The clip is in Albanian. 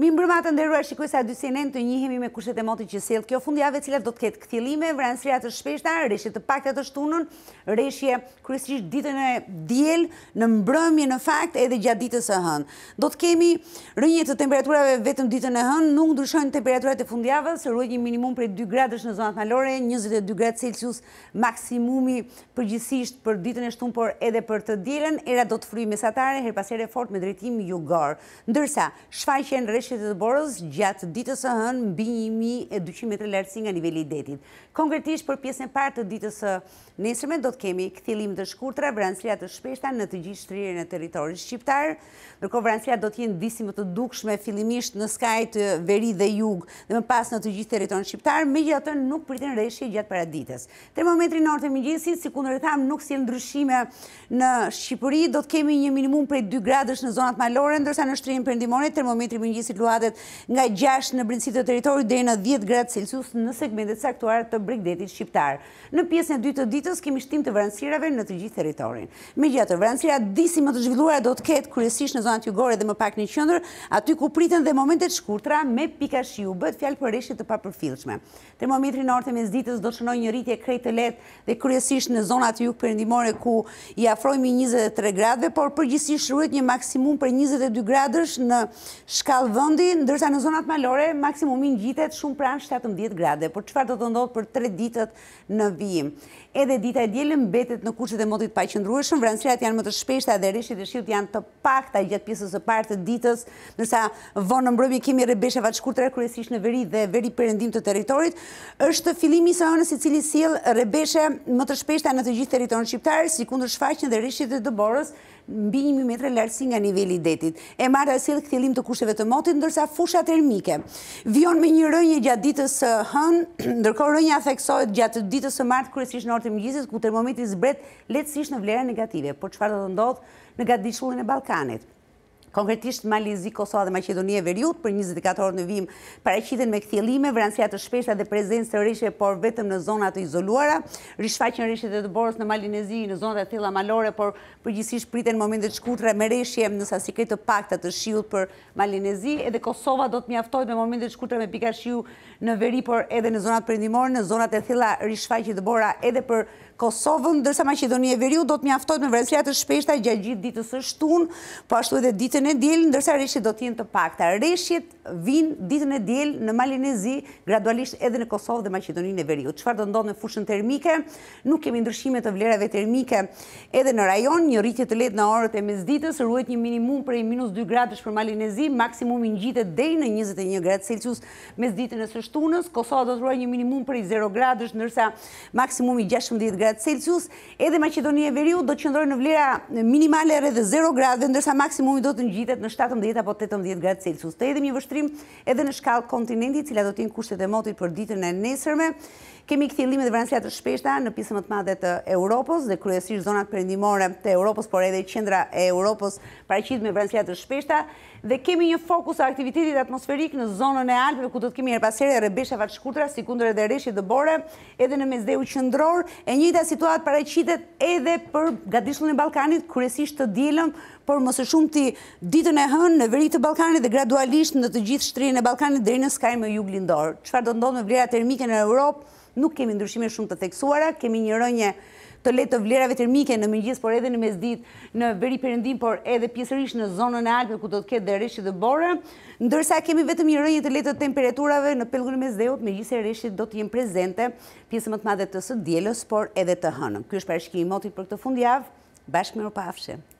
Mi mbërma të ndërruar shikuesa e dysinen të njihemi me kushtet e moti që sel kjo fundjave cilat do të ketë këthilime, vranësria të shpeshta, reshje të pakta të shtunën, reshje kërësisht ditën e djel në mbrëmje në fakt edhe gjatë ditës e hënë. Do të kemi rënjët të temperaturave vetëm ditën e hënë, nuk ndryshojnë temperaturat e fundjave, së rrujt një minimum për 2 gradësh në zonat malore, 22 gradë Celsius maksimumi përgjësisht për ditën e shtunë, por edhe për të djelen, era do të fry mesatare, her pasere fort me drejtim jugar. Ndërsa, shfaqen qytetit të Borës gjatë ditës së hënë mbi 1200 metra lartësi nga niveli i detit. Konkretisht për pjesën e parë të ditës së nesërme do të kemi kthjellim të shkurtra, vranësira të shpeshta në të gjithë shtrirën e territorit shqiptar, ndërkohë vranësira do të jenë disi më të dukshme fillimisht në skaj të veri dhe jug, dhe më pas në të gjithë territorin shqiptar, megjithatë nuk pritet rreshje gjatë paraditës. Termometri i nortë mëngjesit, sikundër tham, nuk sjell ndryshime në Shqipëri, do të kemi një minimum prej 2 gradësh në zonat malore, ndërsa në shtrirën perëndimore termometri mëngjesit brinësit nga 6 në brinësit të teritori dhe në 10 gradë Celsius në segmentet saktuar të brigdetit shqiptar. Në pjesën e dy të ditës kemi shtim të vranësirave në të gjithë teritorin. Me gjatë, vranësira disi më të zhvilluar do të ketë kryesisht në zonat jugore dhe më pak një qëndër, aty ku pritën dhe momentet shkurtra me pika shiu, bët fjalë për reshjet të papërfilshme. Termometri në orte me zditës do të shënoj një rritje krejt të let dhe kryesisht në zonat jug përindimore ku i afrojmë 23 gradve, por përgjësish rrët një maksimum për 22 gradësh në shkallë v Vëndi, ndërsa në zonat malore, maksimumin gjitet shumë pranë 17 grade, por qëfar do të ndodhë për 3 ditët në vijim? Edhe dita e djelën betet në kushtet e motit pa qëndrueshëm, vranësirat janë më të shpeshta dhe reshjet e shqilt janë të pak taj gjatë pjesës e partë të ditës, nësa vonë në mbrëmi kemi rebesheva të shkurtre, në veri dhe veri përëndim të teritorit, është filimi së anës i cili sil rebeshe më të shpeshta në të gjithë teritorin shqiptarë, si kundër shfaqën dhe reshjet e dëborës, mbi 1 metrë lartësi nga nivelli i detit. E marrë asil kthillim të kushteve të motit ndërsa fusha termike Vion me një rënje gjatë ditës së hënë, ndërkohë rënja theksohet gjatë ditës së martë kryesisht në orët e mëngjesit ku termometri zbret lehtësisht në vlera negative. Por çfarë do të ndodhë në gatishullin e Ballkanit? Konkretisht Malizi, Kosova dhe Macedonia e Veriut për 24 orë në vim paraqiten me kthjellime, vranësia të shpeshta dhe prezencë rreshe por vetëm në zona të izoluara, rishfaqjen rreshe të dëborës në Malinezi, në zonat e thella malore, por përgjithsisht priten momente të shkurtra me rreshje në sasi të pakta të shiut për Malinezi, edhe Kosova do të mjaftohet me momente të shkurtra me pika shiu në veri, por edhe në zonat perëndimore, në zonat e thella rishfaqje dëbora edhe për Kosovën, ndërsa Maqedonia e Veriut do të mjaftohet me vranësia të shpeshta gjatë gjithë ditës së shtunë, po ashtu edhe ditë ditën e djelë, ndërsa reshjet do t'jenë të pakta. Reshjet vinë ditën e djelë në Malinezi, gradualisht edhe në Kosovë dhe Macedoninë e Veriut. Qëfar do ndonë në fushën termike? Nuk kemi ndryshime të vlerave termike edhe në rajon, një rritje të letë në orët e mesditës, ditës, rruet një minimum prej minus 2 gradësh për Malinezi, maksimum i njitët dej në 21 gradë Celsius mes ditën e sështunës. Kosovë do të rruaj një minimum prej 0 gradësh, nërsa maksimum i 16 gradë Celsius. Edhe Macedoninë e Veriut do të qëndrojë në vlera minimale rrë dhe 0 gradë, ndërsa maksimum i do të ngjitet në 17 apo 18 gradë Celsius. Të edhim një vështrim edhe në shkallë kontinenti, cila do t'inë kushtet e motit për ditën e nesërme. Kemi këtë jelimit dhe vërënsiat të shpeshta në pisën më të madhe të Europos, dhe kryesisht zonat përindimore të Europos, por edhe i qendra e Europos paracit me vërënsiat të shpeshta. Dhe kemi një fokus o aktivitetit atmosferik në zonën e Alpëve, ku të të kemi herë pasere e rebesha vatë shkutra, si kundër dhe dhe bore, edhe në mezdehu qëndror, e njëta situatë paracitet edhe për gadishtën e Balkanit, kryesisht të dilëm, por mësë shumë të ditën e hënë në veri të Balkanit dhe gradualisht në të gjithë shtrinë e Balkanit dhe në skaj me jug lindorë. Qëfar do ndodhë me vlera termike në Europë, nuk kemi ndryshime shumë të theksuara, kemi një rënje të letë të vlerave termike në mëngjis, por edhe në mesdit në veri përëndim, por edhe pjesërish në zonën e Alpe, ku do të ketë dhe reshqit dhe borë, ndërsa kemi vetëm një rënjë të letë të temperaturave në pelgunë mesdhejot, me gjithë e do të jenë prezente pjesë më të madhe të së djelës, por edhe të hënëm. Ky është parashkimi motit për këtë fundjavë, bashkë me rëpafshe.